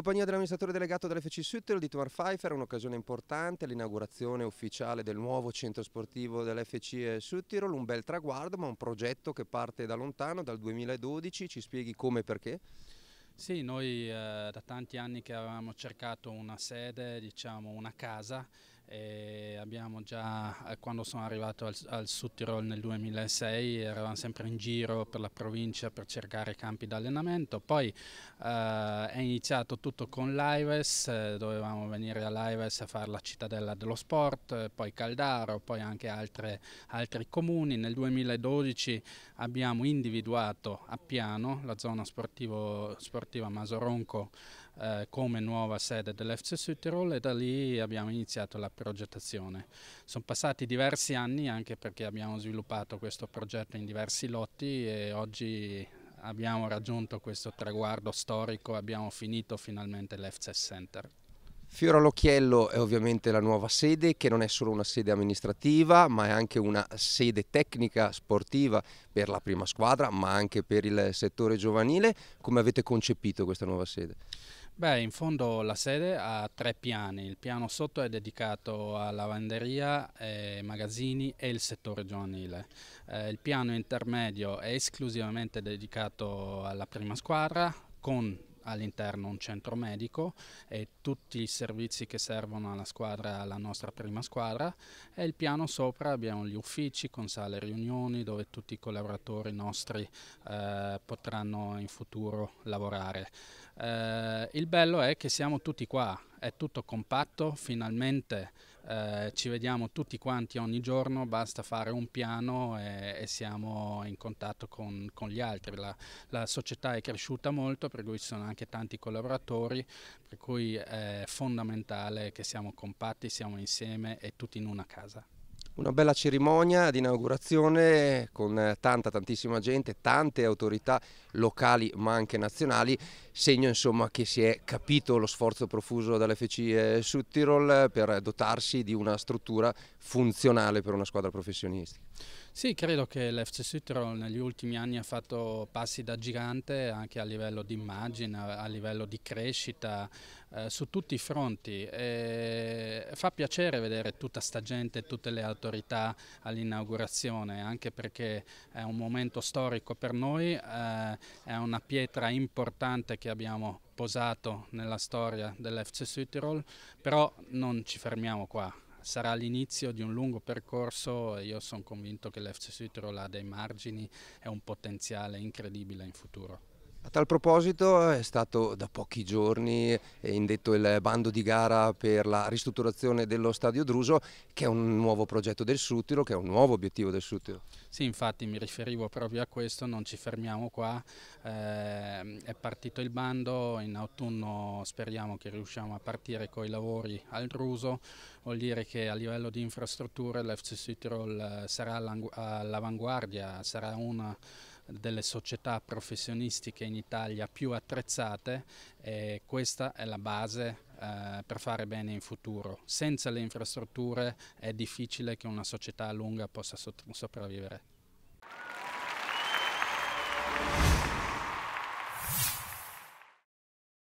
compagnia dell'amministratore delegato dell'FC Sütterl di Tuar Pfeiffer, un'occasione importante, l'inaugurazione ufficiale del nuovo centro sportivo dell'FC Suttirol, un bel traguardo ma un progetto che parte da lontano, dal 2012, ci spieghi come e perché? Sì, noi eh, da tanti anni che avevamo cercato una sede, diciamo una casa e abbiamo già, eh, quando sono arrivato al, al Sud Tirol nel 2006, eravamo sempre in giro per la provincia per cercare campi di allenamento. Poi eh, è iniziato tutto con l'Ives, eh, dovevamo venire all'Ives a fare la cittadella dello sport, eh, poi Caldaro, poi anche altre, altri comuni. Nel 2012 abbiamo individuato a Piano, la zona sportivo, sportiva Masoronco, eh, come nuova sede dell'FC Südtirol e da lì abbiamo iniziato la progettazione. Sono passati diversi anni anche perché abbiamo sviluppato questo progetto in diversi lotti e oggi abbiamo raggiunto questo traguardo storico, abbiamo finito finalmente l'FC Center. Fiora all'occhiello è ovviamente la nuova sede che non è solo una sede amministrativa ma è anche una sede tecnica sportiva per la prima squadra ma anche per il settore giovanile. Come avete concepito questa nuova sede? Beh, in fondo la sede ha tre piani. Il piano sotto è dedicato a lavanderia, eh, magazzini e il settore giovanile. Eh, il piano intermedio è esclusivamente dedicato alla prima squadra con all'interno un centro medico e tutti i servizi che servono alla squadra, alla nostra prima squadra e il piano sopra abbiamo gli uffici con sale riunioni dove tutti i collaboratori nostri eh, potranno in futuro lavorare. Eh, il bello è che siamo tutti qua, è tutto compatto, finalmente eh, ci vediamo tutti quanti ogni giorno, basta fare un piano e, e siamo in contatto con, con gli altri. La, la, società è cresciuta molto, per cui ci sono anche tanti collaboratori, per cui è fondamentale che siamo compatti, siamo insieme e tutti in una casa una bella cerimonia di inaugurazione con tanta tantissima gente, tante autorità locali ma anche nazionali, segno insomma che si è capito lo sforzo profuso dall'FC Sudtirol per dotarsi di una struttura funzionale per una squadra professionistica. Sì, credo che l'FC Sudtirol negli ultimi anni ha fatto passi da gigante anche a livello di immagine, a livello di crescita, eh, su tutti i fronti. E fa piacere vedere tutta sta gente, tutte le autorità all'inaugurazione, anche perché è un momento storico per noi, eh, è una pietra importante che abbiamo posato nella storia dell'FC Südtirol, però non ci fermiamo qua sarà l'inizio di un lungo percorso e io sono convinto che l'FC Südtirol ha dei margini e un potenziale incredibile in futuro. A tal proposito è stato da pochi giorni eh, indetto il bando di gara per la ristrutturazione dello stadio Druso che è un nuovo progetto del Sutilo, che è un nuovo obiettivo del Sutilo. Sì, infatti mi riferivo proprio a questo, non ci fermiamo qua, eh, è partito il bando, in autunno speriamo che riusciamo a partire con i lavori al Druso, vuol dire che a livello di infrastrutture l'FC Sutiro sarà all'avanguardia, sarà una delle società professionistiche in Italia più attrezzate e questa è la base eh, per fare bene in futuro. Senza le infrastrutture è difficile che una società a lunga possa sopravvivere.